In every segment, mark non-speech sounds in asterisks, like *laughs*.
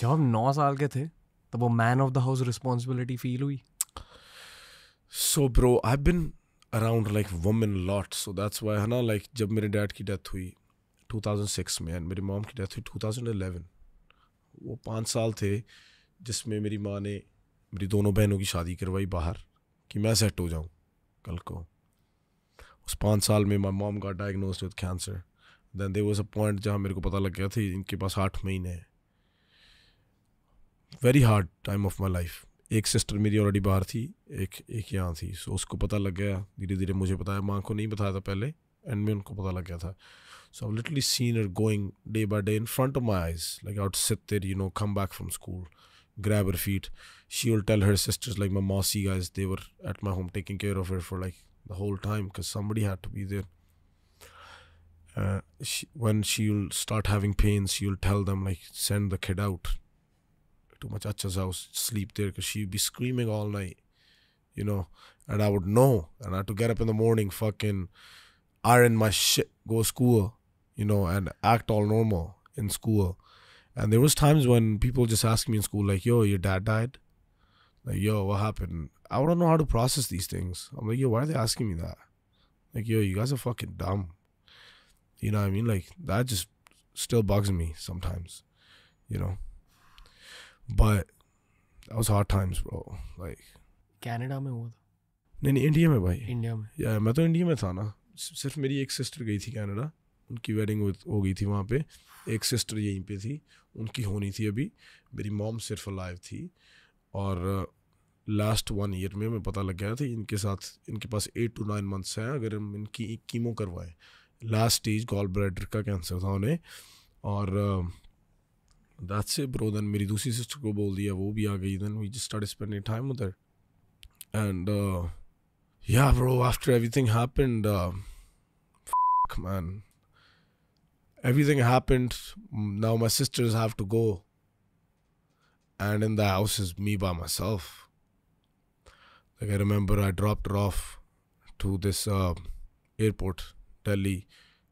जब हम नौ साल के थे तब वो man of the house responsibility feel हुई so bro I been around like women lot so that's why है ना लाइक जब मेरे डैड की डेथ हुई 2006 में एंड मेरी मॉम की डेथ हुई 2011 वो पाँच साल थे जिसमें मेरी माँ ने मेरी दोनों बहनों की शादी करवाई बाहर कि मैं सेट हो जाऊँ कल को उस पाँच साल में माई मॉम का diagnose with cancer then there was a point जहाँ मेरे को पता लग गया था इनके पास आठ महीने हैं very hard time of my life एक सिस्टर मेरी ऑलरेडी बाहर थी एक एक यहाँ थी सो उसको पता लग गया धीरे धीरे मुझे बताया माँ को नहीं बताया था पहले एंड में उनको पता लग गया था so I literally seen going day by day in front of my eyes like out sit there you know come back from school grab her feet. She will tell her sisters, like my mossy guys, they were at my home taking care of her for like the whole time because somebody had to be there. Uh, when she'll start having pains, she'll tell them, like, send the kid out to my chacha's house, sleep there because she'd be screaming all night, you know. And I would know, and I had to get up in the morning, fucking iron my shit, go school, you know, and act all normal in school. And there was times when people just asked me in school, like, "Yo, your dad died." Like, "Yo, what happened?" I don't know how to process these things. I'm like, "Yo, why are they asking me that?" Like, "Yo, you guys are fucking dumb." You know what I mean? Like that just still bugs me sometimes. You know. But I was hard times bro like Canada में हुआ था नहीं नहीं India में भाई India में या मैं तो इंडिया में था ना सिर्फ मेरी एक सिस्टर गई थी कनाडा उनकी वेडिंग हो गई थी वहाँ पे एक सिस्टर यहीं पे थी उनकी होनी थी अभी मेरी मॉम सिर्फ अलाइव थी और लास्ट वन ईयर में मैं पता लग गया था इनके साथ इनके पास एट टू नाइन मंथ्स हैं अगर हम इनकी कीमो करवाएं लास्ट स्टेज गॉल ब्रेडर का कैंसर था उन्हें और uh, that's it bro then my sister ko bol diya wo bhi aa then we just started spending time with her and uh, yeah bro after everything happened uh, man everything happened now my sisters have to go and in the house is me by myself like i remember i dropped her off to this uh, airport delhi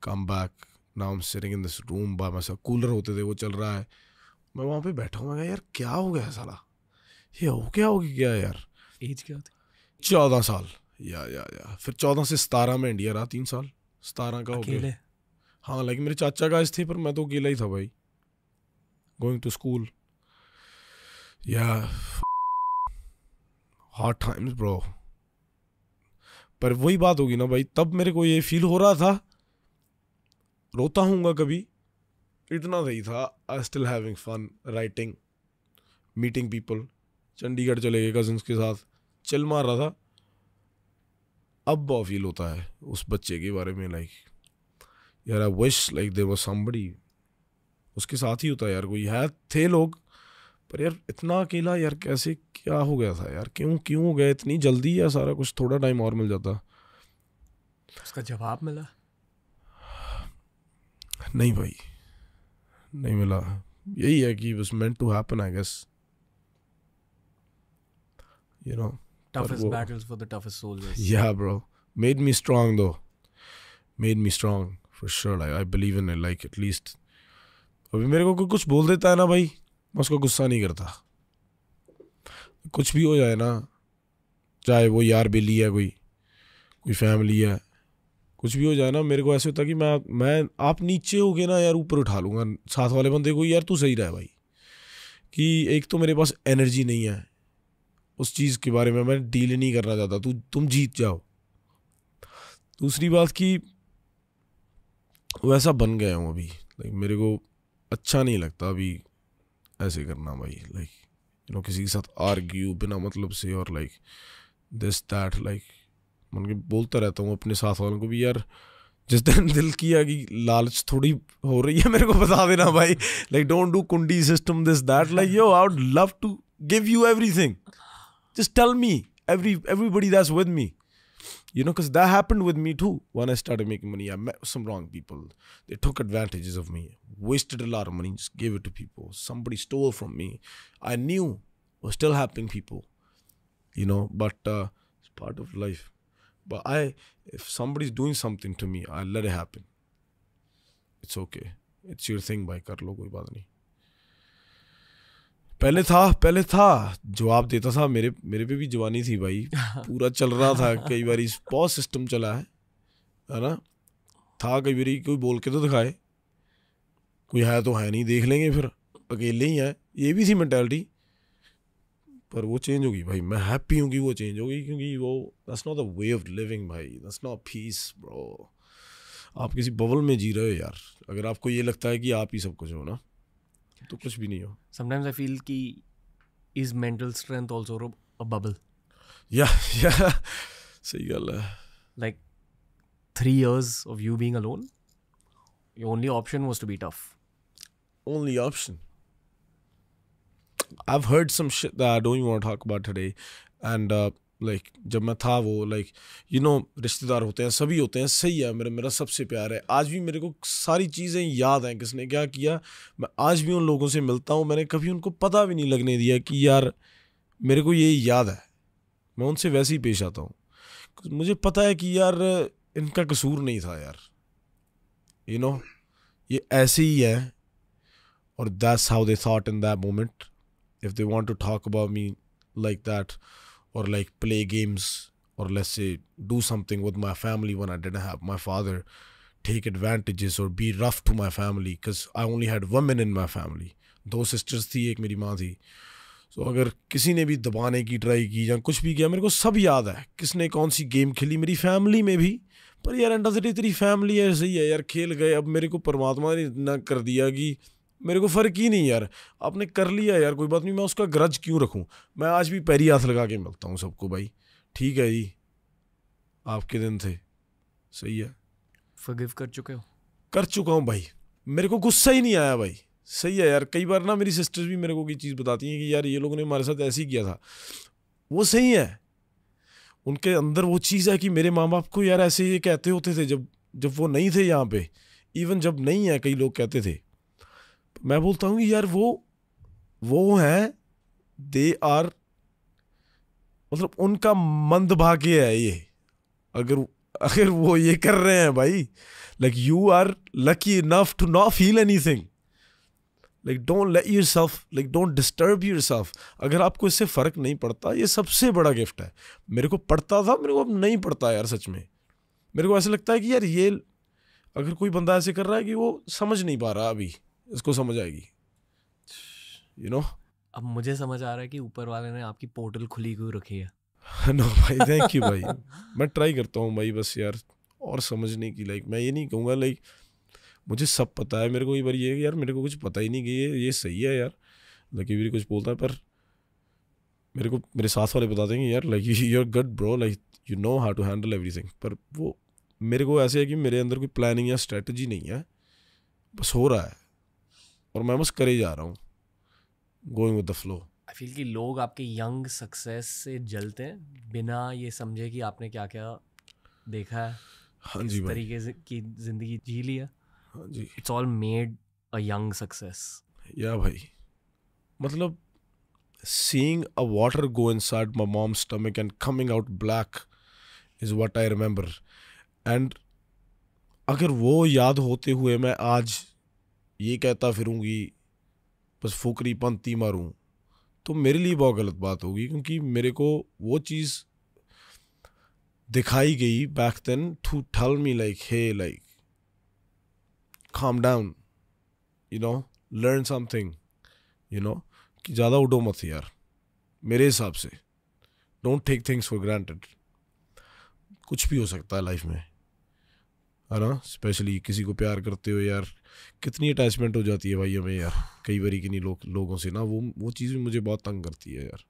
come back now am sitting in this room by self cooler होते थे वो चल रहा है मैं वहां पे बैठा हुआ मैं यार क्या हो गया साला ये हो क्या हो गया यार एज क्या थी चौदह साल या या या फिर चौदह से 17 में इंडिया रहा तीन साल 17 का हो गया हाँ लेकिन मेरे चाचा का थे पर मैं तो अकेला ही था भाई गोइंग टू स्कूल या हार्ड टाइम्स ब्रो पर वही बात होगी ना भाई तब मेरे को ये फील हो रहा था रोता हूँगा कभी इतना सही था I still having fun writing meeting people Chandigarh चले गए कजन्स के साथ चिल मार रहा था अब बहुत फील होता है उस बच्चे के बारे में लाइक यार I wish like there was somebody उसके साथ ही होता यार कोई है थे लोग पर यार इतना अकेला यार कैसे क्या हो गया था यार क्यों क्यों हो गया इतनी जल्दी या सारा कुछ थोड़ा टाइम और मिल जाता उसका जवाब मिला नहीं भाई नहीं मिला यही है कि बस meant to happen I guess you know toughest battles for the toughest soldiers या bro made me strong though made me strong for sure I I believe in it like at least अभी मेरे को कोई कुछ बोल देता है ना भाई मैं उसको गुस्सा नहीं करता कुछ भी हो जाए ना चाहे वो यार बेली है कोई कोई फैमिली है कुछ भी हो जाए ना मेरे को ऐसे होता कि मैं मैं आप नीचे हो गए ना यार ऊपर उठा लूँगा साथ वाले बंदे को यार तू सही रहा भाई कि एक तो मेरे पास एनर्जी नहीं है उस चीज़ के बारे में मैं डील नहीं करना चाहता तू तुम जीत जाओ दूसरी बात कि वैसा बन गया हूँ अभी लाइक मेरे को अच्छा नहीं लगता अभी ऐसे करना भाई लाइक यू नो किसी के साथ आर्ग्यू बिना मतलब से और लाइक दिस दैट लाइक मन के बोलता रहता हूँ अपने साथ वालों को भी यार जिस दिन दिल किया कि लालच थोड़ी हो रही है मेरे को बता देना भाई लाइक डोंट डू कुंडी system this that like yo I would love to give you everything just tell me every everybody that's with me you know because that happened with me too when i started making money i met some wrong people they took advantages of me wasted a lot of money just gave it to people somebody stole from me i knew was still happening people you know but uh, it's part of life But I, if somebody's doing something to me, I let it happen. It's okay. It's your thing भाई कर लो कोई बात नहीं पहले था पहले था जवाब देता था मेरे मेरे पे भी जवानी थी भाई *laughs* पूरा चल रहा था कई बार बहुत सिस्टम चला है है ना था कई बार कोई बोल के तो दिखाए कोई है तो है नहीं देख लेंगे फिर अकेले ही हैं ये भी थी मैंटेलिटी पर वो चेंज होगी भाई मैं हैप्पी हूँ कि वो चेंज होगी क्योंकि वो that's not the way of living भाई दैट्स नॉट पीस ब्रो आप किसी बबल में जी रहे हो यार अगर आपको ये लगता है कि आप ही सब कुछ हो ना तो कुछ भी नहीं हो समटाइम्स आई फील कि is mental strength also a bubble या या सही गल है like three years of you being alone your only option was to be tough only option I've heard some shit that I don't even want to talk about today. And uh, like like, जब मैं था वो like you no रिश्तेदार होते हैं सभी होते हैं सही है मेरा मेरा सबसे प्यार है आज भी मेरे को सारी चीज़ें याद हैं किसने क्या किया मैं आज भी उन लोगों से मिलता हूँ मैंने कभी उनको पता भी नहीं लगने दिया कि यार मेरे को ये याद है मैं उनसे वैसे ही पेश आता हूँ मुझे पता है कि यार इनका कसूर नहीं था यार यू you नो know, ये ऐसे ही है और that's how they thought in that moment if they want to talk about me like that or like play games or let's say do something with my family when I didn't have my father, take advantages or be rough to my family because I only had women in my family. Two sisters, थी एक मेरी माँ सो so, अगर किसी ने भी दबाने की ट्राई की या कुछ भी किया मेरे को सब याद है किसने कौन सी गेम खेली मेरी फैमिली में भी पर यार एंड तेरी फैमिली ऐसे ही है यार खेल गए अब मेरे को परमात्मा ने इतना कर दिया कि मेरे को फ़र्क ही नहीं यार आपने कर लिया यार कोई बात नहीं मैं उसका ग्रज क्यों रखूँ मैं आज भी पैरी हाथ लगा के मिलता हूँ सबको भाई ठीक है जी आपके दिन थे सही है फगिव कर चुके हो कर चुका हूँ भाई मेरे को गुस्सा ही नहीं आया भाई सही है यार कई बार ना मेरी सिस्टर्स भी मेरे को ये चीज़ बताती हैं कि यार ये लोगों ने हमारे साथ ऐसे ही किया था वो सही है उनके अंदर वो चीज़ है कि मेरे माँ बाप को यार ऐसे ये कहते होते थे जब जब वो नहीं थे यहाँ पे इवन जब नहीं है कई लोग कहते थे मैं बोलता हूँ कि यार वो वो हैं दे आर मतलब उनका मंद भाग्य है ये अगर अगर वो ये कर रहे हैं भाई like you are lucky enough to not feel anything like don't let yourself like don't disturb yourself अगर आपको इससे फ़र्क नहीं पड़ता ये सबसे बड़ा गिफ्ट है मेरे को पड़ता था मेरे को अब नहीं पड़ता यार सच में मेरे को ऐसा लगता है कि यार ये अगर कोई बंदा ऐसे कर रहा है कि वो समझ नहीं पा रहा अभी इसको समझ आएगी यू you नो know? अब मुझे समझ आ रहा है कि ऊपर वाले ने आपकी पोर्टल खुली क्यों रखी है नो *laughs* भाई थैंक यू भाई मैं ट्राई करता हूँ भाई बस यार और समझने की लाइक मैं ये नहीं कहूँगा लाइक मुझे सब पता है मेरे को एक बार ये यार मेरे को कुछ पता ही नहीं कि ये ये सही है यार लकी भी कुछ बोलता है पर मेरे को मेरे साथ वाले बता देंगे यार like are god bro like you know how to handle everything पर वो मेरे को ऐसे है कि मेरे अंदर कोई प्लानिंग या स्ट्रेटजी नहीं है बस हो रहा है और मैं बस करे जा रहा हूँ going with the flow I feel कि लोग आपके यंग सक्सेस से जलते हैं बिना ये समझे कि आपने क्या क्या देखा है हाँ जी तरीके से की जिंदगी जी लिया हाँ जी it's all made a young success या भाई मतलब a water go inside my mom stomach and coming out black is what I remember and अगर वो याद होते हुए मैं आज ये कहता फिरूँगी बस फुकरी पंती मारूँ तो मेरे लिए बहुत गलत बात होगी क्योंकि मेरे को वो चीज़ दिखाई गई back then to tell me like hey like calm down you know learn something you know कि ज़्यादा उडो मत यार मेरे हिसाब से don't take things for granted कुछ भी हो सकता है लाइफ में है ना स्पेशली किसी को प्यार करते हो यार कितनी अटैचमेंट हो जाती है भाई हमें यार कई बार किन्हीं लो, लोगों से ना वो वो चीज़ भी मुझे बहुत तंग करती है यार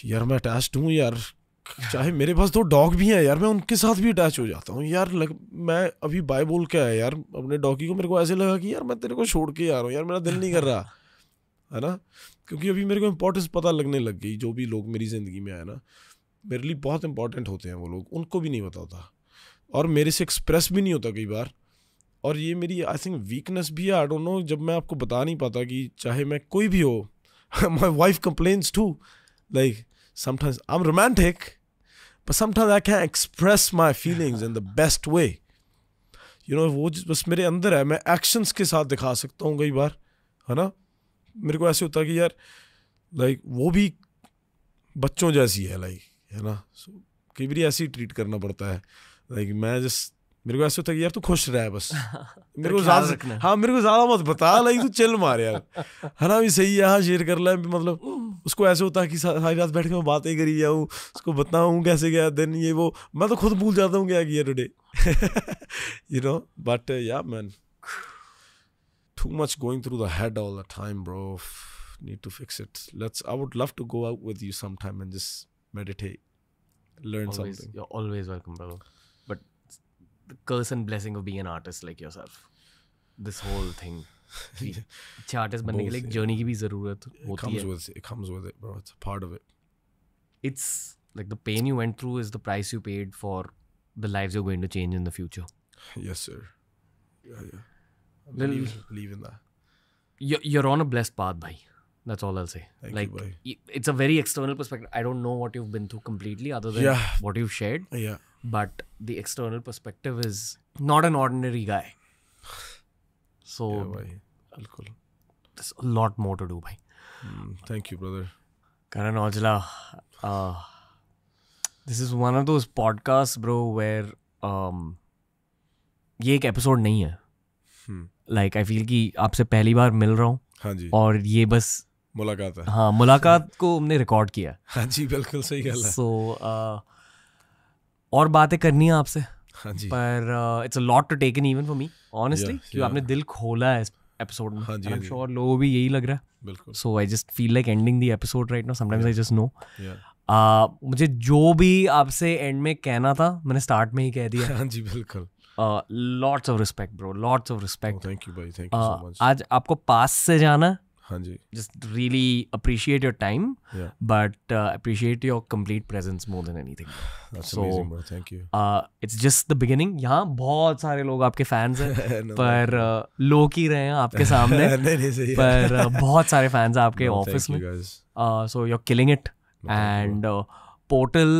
कि यार मैं अटैच्ड हूँ यार चाहे मेरे पास दो तो डॉग भी हैं यार मैं उनके साथ भी अटैच हो जाता हूँ यार लग मैं अभी बाय बोल के आया यार अपने डॉगी को मेरे को ऐसे लगा कि यार मैं तेरे को छोड़ के आ रहा हूँ यार मेरा दिल नहीं कर रहा है ना क्योंकि अभी मेरे को इंपॉर्टेंस पता लगने लग गई जो भी लोग मेरी ज़िंदगी में आए ना मेरे लिए बहुत इंपॉर्टेंट होते हैं वो लोग उनको भी नहीं पता होता और मेरे से एक्सप्रेस भी नहीं होता कई बार और ये मेरी आई थिंक वीकनेस भी है आई डोंट नो जब मैं आपको बता नहीं पाता कि चाहे मैं कोई भी हो my wife complain to like sometimes I am romantic but sometimes I can express my feelings in the best way you know वो बस मेरे अंदर है मैं एक्शंस के साथ दिखा सकता हूँ कई बार है ना मेरे को ऐसे होता कि यार लाइक like, वो भी बच्चों जैसी है लाइक like, है ना so, कई बार ऐसे ही ट्रीट करना पड़ता है लाइक like, मैं जस्ट मेरे को ऐसे होता है यार तू खुश रह बस *laughs* मेरे को तो ज्यादा हाँ मेरे को ज्यादा मत बता *laughs* लाइक तू चिल मार यार है ना भी सही है हाँ शेयर कर ला मतलब उसको ऐसे होता है कि सारी रात बैठ के मैं बातें करी जाऊँ उसको बताऊँ कैसे गया दिन ये वो मैं तो खुद भूल जाता हूँ क्या किया today you know but yeah man too much going through the head all the time bro need to fix it let's I would love to go out with you some time and just meditate learn something you are always welcome bro the curse and blessing of being an artist like yourself this whole thing अच्छे artist बनने के लिए एक journey की भी it comes with it bro it's a part of it it's like the pain you went through is the price you paid for the lives you're going to change in the future yes sir yeah yeah I believe, believe in that you're, you're on a blessed path bhai that's all I'll say. Thank like, you, it's a very external perspective. I don't know what you've been through completely, other than yeah. what you've shared. Yeah. But the external perspective is not an ordinary guy. So, yeah, cool. there's a lot more to do, boy. Mm, thank you, brother. Karan Ojla, uh, this is one of those podcasts, bro, where um, ये एक episode नहीं है like I feel कि आपसे पहली बार मिल रहा हूँ और ये बस मुलाकात है हाँ मुलाकात को हमने रिकॉर्ड किया हाँ जी बिल्कुल सही गल है सो और बातें करनी है आपसे हाँ जी पर it's a lot to take in even for me honestly क्योंकि आपने दिल खोला है इस एपिसोड में आई एम श्योर लोगों भी यही लग रहा है बिल्कुल so I just feel like ending the episode right now sometimes I just know मुझे जो भी आपसे एंड में कहना था मैंने स्टार्ट में ही कह दिया हाँ जी बिल्कुल lots of respect bro lots of respect thank you भाई थैंक यू सो मच आज आपको पास से जाना है हाँ जी just really appreciate your time but appreciate your complete presence more than anything so thank you it's just the beginning यहाँ बहुत सारे लोग आपके फैंस हैं पर uh, लोग ही रहे हैं आपके सामने नहीं, नहीं, पर uh, बहुत सारे फैंस हैं आपके ऑफिस no, में so you are killing it and portal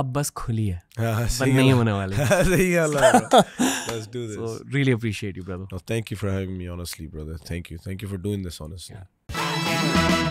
अब बस खुली है बंद नहीं होने वाली सही let's do this so really appreciate you brother no, thank you for having me honestly brother thank you thank you for doing this honestly yeah.